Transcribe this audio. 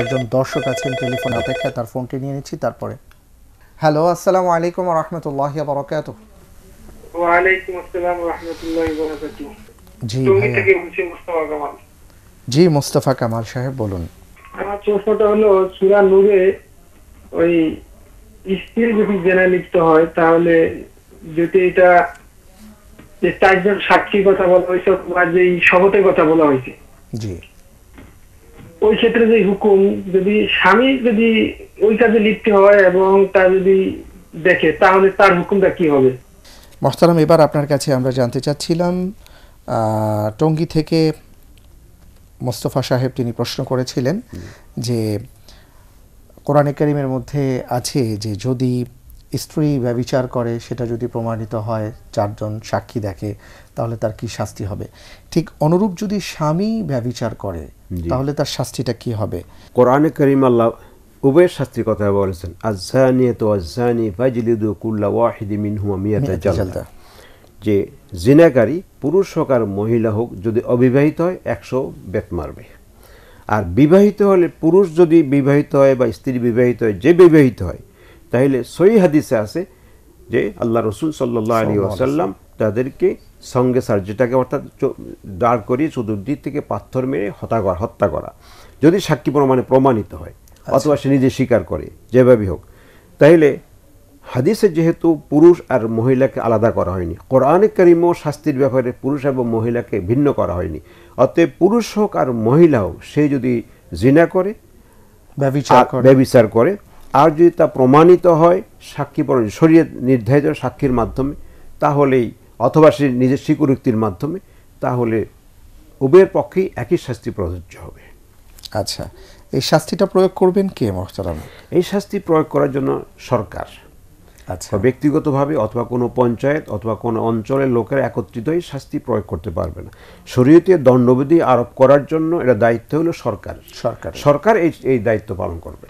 একজন দর্শক আছেন টেলিফোন অপেক্ষায় তার ফোনটি নিয়ে নিচ্ছি তারপরে হ্যালো আসসালামু আলাইকুম রহমতুল্লাহ বরকাত ওয়ালাইকুম আসসালাম রহমতুল্লাহ বরকাত জি জি মোস্তফা কামাল সাহেব বলুন আমার প্রশ্নটা হলো সুরা নূরে ওই স্ত্রী যদি জেনা লিপ্ত হয় তাহলে যদি এটা যে চারজন সাক্ষীর কথা বলা হয়েছে বা যে শপথের কথা বলা হয়েছে জি ওই ক্ষেত্রে যে হুকুম যদি স্বামী যদি ওই কাজে লিপ্ত হয় এবং তা যদি দেখে তাহলে তার হুকুমটা কি হবে মোহতারাম এবার আপনার কাছে আমরা জানতে চাচ্ছিলাম টঙ্গী থেকে মোস্তফা সাহেব তিনি প্রশ্ন করেছিলেন যে কোরআনে করিমের মধ্যে আছে যে যদি স্ত্রী ব্যবিচার করে সেটা যদি প্রমাণিত হয় চারজন সাক্ষী দেখে তাহলে তার কি শাস্তি হবে ঠিক অনুরূপ যদি স্বামী ব্যবিচার করে তাহলে তার শাস্তিটা কি হবে কোরআনে করিম আল্লাহ উভয়ের শাস্তির কথা বলেছেন আজানি তো আজানি কুল্লা ওয়াহিদি যে জিনাকারী পুরুষ হোক আর মহিলা হোক যদি অবিবাহিত হয় একশো বেত মারবে আর বিবাহিত হলে পুরুষ যদি বিবাহিত হয় বা স্ত্রী বিবাহিত হয় যে বিবাহিত হয় তাহলে সই হাদিসে আছে যে আল্লাহ রসুল সাল্লাহ আলী আসাল্লাম তাদেরকে সঙ্গে সার যেটাকে অর্থাৎ দাঁড় করিয়ে চতুর্দিক থেকে পাথর মেরে হত্যা করা হত্যা করা যদি সাক্ষী প্রমাণে প্রমাণিত হয় আচ্ছা। অথবা সে নিজে স্বীকার করে যেভাবেই হোক তাইলে হাদিসে যেহেতু পুরুষ আর মহিলাকে আলাদা করা হয়নি কোরআনে কারিমও শাস্তির ব্যাপারে পুরুষ এবং মহিলাকে ভিন্ন করা হয়নি অতএব পুরুষ হোক আর মহিলা হোক সে যদি জিনা করে ব্যবিচার করে আর যদি তা প্রমাণিত হয় সাক্ষী পর শরীয় নির্ধারিত সাক্ষীর মাধ্যমে তাহলেই অথবা সে নিজের স্বীকরোক্তির মাধ্যমে তাহলে উভয়ের পক্ষেই একই শাস্তি প্রযোজ্য হবে আচ্ছা এই শাস্তিটা প্রয়োগ করবেন কে মহতারাম এই শাস্তি প্রয়োগ করার জন্য সরকার আচ্ছা ব্যক্তিগতভাবে অথবা কোনো পঞ্চায়েত অথবা কোনো অঞ্চলের লোকেরা একত্রিত হয়ে শাস্তি প্রয়োগ করতে পারবে না শরীয়তে দণ্ডবিধি আরোপ করার জন্য এটা দায়িত্ব হলো সরকার সরকার সরকার এই এই দায়িত্ব পালন করবে